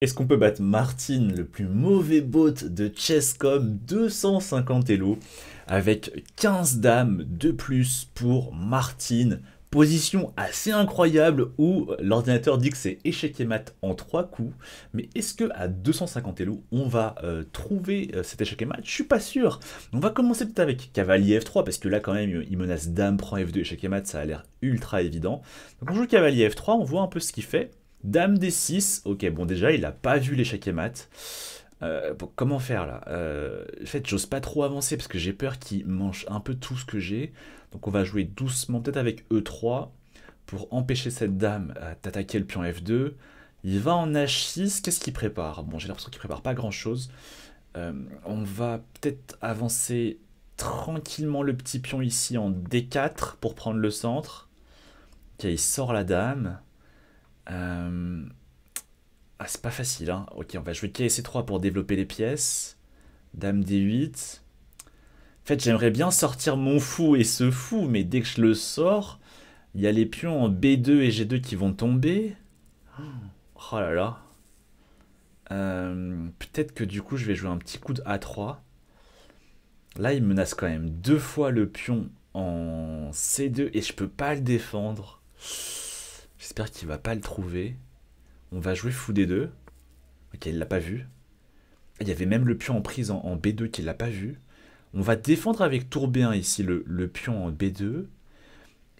Est-ce qu'on peut battre Martin, le plus mauvais bot de Chesscom 250 Elo, avec 15 dames de plus pour Martin Position assez incroyable où l'ordinateur dit que c'est échec et mat en 3 coups. Mais est-ce que à 250 Elo, on va euh, trouver euh, cet échec et mat Je suis pas sûr. On va commencer peut-être avec cavalier F3 parce que là quand même il menace dame, prend F2, échec et mat, ça a l'air ultra évident. Donc on joue cavalier F3, on voit un peu ce qu'il fait. Dame d 6 Ok, bon, déjà, il n'a pas vu l'échec et mat. Euh, comment faire là euh, En fait, j'ose pas trop avancer parce que j'ai peur qu'il mange un peu tout ce que j'ai. Donc, on va jouer doucement, peut-être avec E3 pour empêcher cette dame d'attaquer le pion F2. Il va en H6. Qu'est-ce qu'il prépare Bon, j'ai l'impression qu'il prépare pas grand-chose. Euh, on va peut-être avancer tranquillement le petit pion ici en D4 pour prendre le centre. Ok, il sort la dame. Euh, ah, c'est pas facile. Hein. Ok, on va jouer KC3 pour développer les pièces. Dame D8. En fait, j'aimerais bien sortir mon fou et ce fou, mais dès que je le sors, il y a les pions en B2 et G2 qui vont tomber. Oh là là. Euh, peut-être que du coup, je vais jouer un petit coup de A3. Là, il menace quand même deux fois le pion en C2 et je peux pas le défendre. J'espère qu'il va pas le trouver. On va jouer fou des deux. Ok, il l'a pas vu. Il y avait même le pion en prise en, B2 qu'il l'a pas vu. On va défendre avec tour B1 ici le, pion en B2.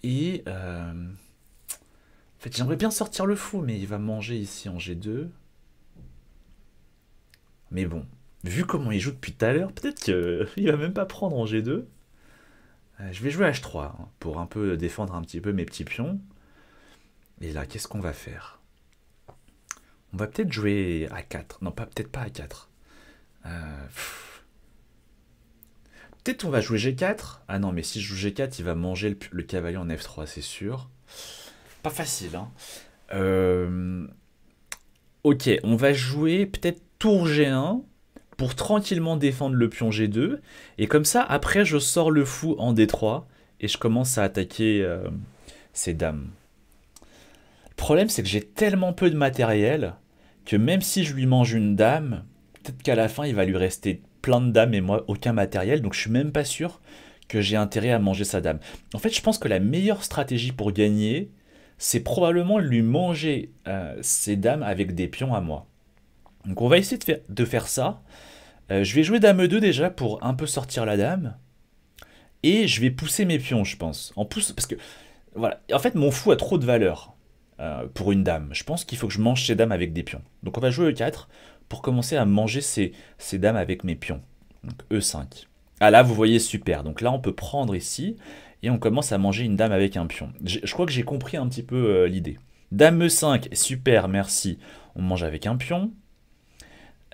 Et... Euh, en fait, j'aimerais bien sortir le fou, mais il va manger ici en G2. Mais bon, vu comment il joue depuis tout à l'heure, peut-être qu'il va même pas prendre en G2. Euh, je vais jouer H3 hein, pour un peu défendre un petit peu mes petits pions. Et là, qu'est-ce qu'on va faire On va peut-être jouer à 4. Non, pas peut-être pas à 4. Euh, peut-être on va jouer G4. Ah non, mais si je joue G4, il va manger le, cavalier en F3, c'est sûr. Pas facile, hein. Euh, ok, on va jouer peut-être tour G1 pour tranquillement défendre le pion G2. Et comme ça, après, je sors le fou en D3 et je commence à attaquer euh, ces dames problème, c'est que j'ai tellement peu de matériel que même si je lui mange une dame, peut-être qu'à la fin, il va lui rester plein de dames et moi, aucun matériel. Donc, je suis même pas sûr que j'ai intérêt à manger sa dame. En fait, je pense que la meilleure stratégie pour gagner, c'est probablement lui manger euh, ses dames avec des pions à moi. Donc, on va essayer de faire, ça. Euh, je vais jouer dame 2 déjà pour un peu sortir la dame. Et je vais pousser mes pions, je pense. En pousse, parce que, voilà. En fait, mon fou a trop de valeur. Euh, pour une dame. Je pense qu'il faut que je mange ces dames avec des pions. Donc on va jouer E4 pour commencer à manger ces, ces dames avec mes pions. Donc E5. Ah là, vous voyez, super. Donc là, on peut prendre ici et on commence à manger une dame avec un pion. Je, crois que j'ai compris un petit peu euh, l'idée. Dame E5, super, merci. On mange avec un pion.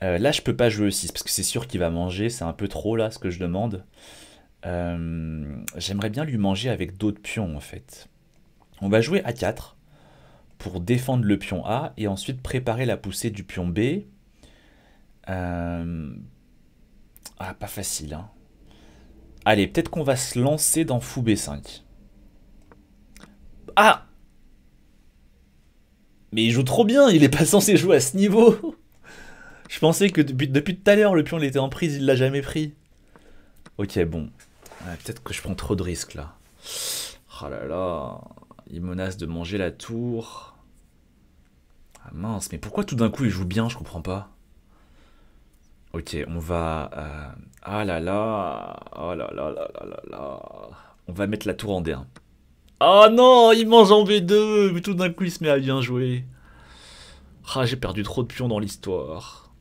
Euh, là, je peux pas jouer E6 parce que c'est sûr qu'il va manger. C'est un peu trop là ce que je demande. J'aimerais bien lui manger avec d'autres pions en fait. On va jouer A4 pour défendre le pion A et ensuite préparer la poussée du pion B. Euh, ah, pas facile. Hein. Allez, peut-être qu'on va se lancer dans fou B5. Ah Mais il joue trop bien, il est pas censé jouer à ce niveau Je pensais que depuis, tout à l'heure, le pion était en prise, il l'a jamais pris. Ok, bon. peut-être que je prends trop de risques là. Oh là là, il menace de manger la tour. Ah, mince, mais pourquoi tout d'un coup il joue bien Je comprends pas. Ok, on va. Euh, ah là là Oh là là là là là On va mettre la tour en D1. Oh ah non Il mange en B2 Mais tout d'un coup il se met à bien jouer. Ah, j'ai perdu trop de pions dans l'histoire.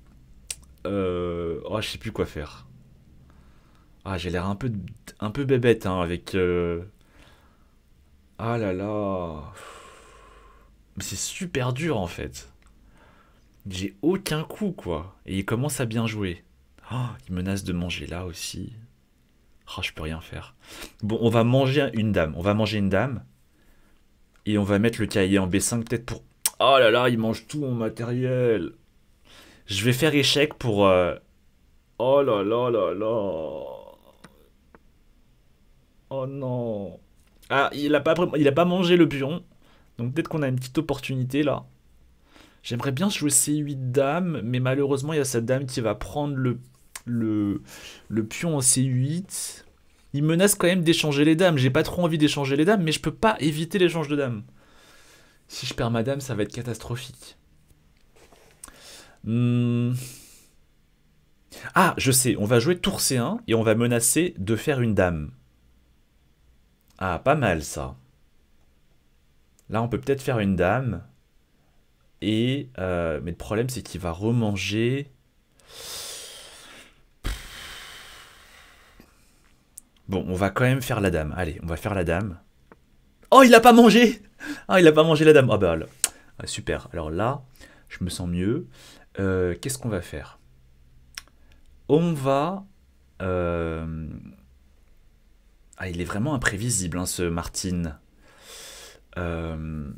Euh... Oh, je sais plus quoi faire. Ah, j'ai l'air un peu, un peu bébête hein, avec. Euh, ah là là c'est super dur en fait. J'ai aucun coup quoi. Et il commence à bien jouer. Oh, il menace de manger là aussi. Oh, je peux rien faire. Bon, on va manger une dame. On va manger une dame. Et on va mettre le cahier en B5 peut-être pour... Oh là là, il mange tout mon matériel. Je vais faire échec pour... Euh, oh là là là là. Oh non. Ah, il a pas, il a pas mangé le pion. Donc peut-être qu'on a une petite opportunité là. J'aimerais bien jouer C8 dame, mais malheureusement il y a cette dame qui va prendre le, le, le pion en C8. Il menace quand même d'échanger les dames. J'ai pas trop envie d'échanger les dames, mais je peux pas éviter l'échange de dames. Si je perds ma dame, ça va être catastrophique. Hmm. Ah, je sais, on va jouer tour C1 et on va menacer de faire une dame. Ah, pas mal ça. Là, on peut peut-être faire une dame. Et, euh, mais le problème, c'est qu'il va remanger. Bon, on va quand même faire la dame. Allez, on va faire la dame. Oh, il n'a pas mangé Ah, il n'a pas mangé la dame. Ah bah, ah, super. Alors là, je me sens mieux. Euh, qu'est-ce qu'on va faire On va... Euh, ah, il est vraiment imprévisible, hein, ce Martine. Euh,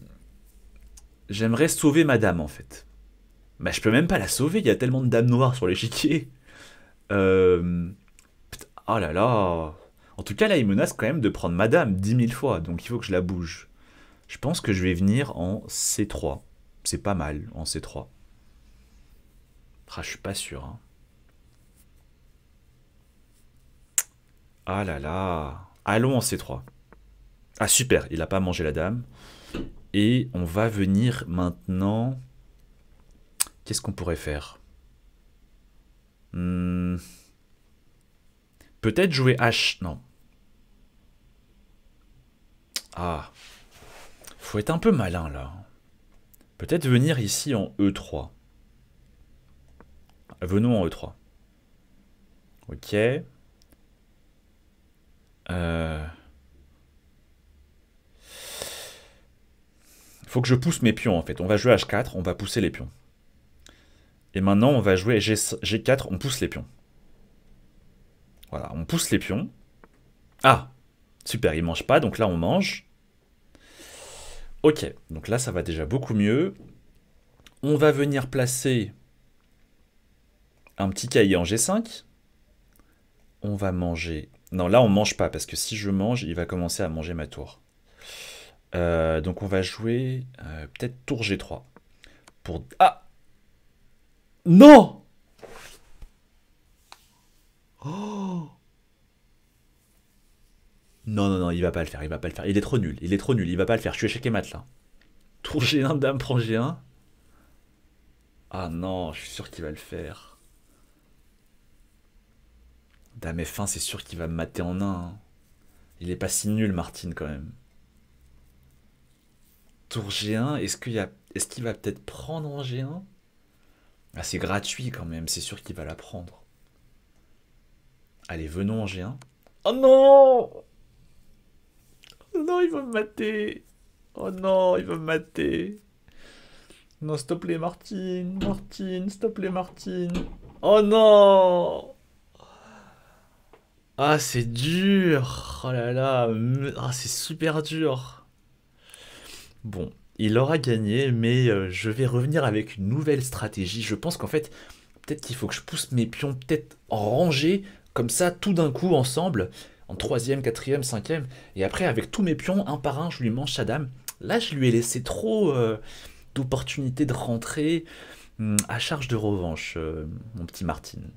j'aimerais sauver Madame en fait. Mais je peux même pas la sauver, il y a tellement de dames noires sur l'échiquier. Euh, oh là là. En tout cas là il menace quand même de prendre Madame dame 10 000 fois, donc il faut que je la bouge. Je pense que je vais venir en C3. C'est pas mal en C3. Ah, je suis pas sûr. Hein. Ah là là. Allons en C3. Ah super, il n'a pas mangé la dame. Et on va venir maintenant... Qu'est-ce qu'on pourrait faire hmm. Peut-être jouer H. Non. Ah. Faut être un peu malin là. Peut-être venir ici en E3. Venons en E3. Ok. Euh... faut que je pousse mes pions en fait. On va jouer H4, on va pousser les pions. Et maintenant, on va jouer G, 4 on pousse les pions. Voilà, on pousse les pions. Ah Super, il mange pas, donc là on mange. Ok, donc là ça va déjà beaucoup mieux. On va venir placer un petit cahier en G5. On va manger... Non, là on mange pas, parce que si je mange, il va commencer à manger ma tour. Euh, donc on va jouer euh, peut-être tour G3. Pour... Ah Non oh! Non, non, non, il va pas le faire, il va pas le faire. Il est trop nul, il est trop nul, il va pas le faire. Je suis échec et mat là. Tour G1, dame prend G1. Ah non, je suis sûr qu'il va le faire. Dame F1, c'est sûr qu'il va me mater en 1. Hein. Il est pas si nul, Martine, quand même tour G1, est-ce qu'il a... est va peut-être prendre en G1 ah, C'est gratuit quand même, c'est sûr qu'il va la prendre. Allez, venons en G1. Oh non Oh non, il va me mater Oh non, il va me mater Non, s'il te plaît, Martine Martine, s'il te plaît, Martine Oh non Ah, c'est dur Oh là là Ah, c'est super dur Bon, il aura gagné, mais euh, je vais revenir avec une nouvelle stratégie. Je pense qu'en fait, peut-être qu'il faut que je pousse mes pions, peut-être rangée, comme ça, tout d'un coup, ensemble, en troisième, quatrième, cinquième. Et après, avec tous mes pions, un par un, je lui mange sa dame. Là, je lui ai laissé trop euh, d'opportunités de rentrer hum, à charge de revanche, euh, mon petit Martine.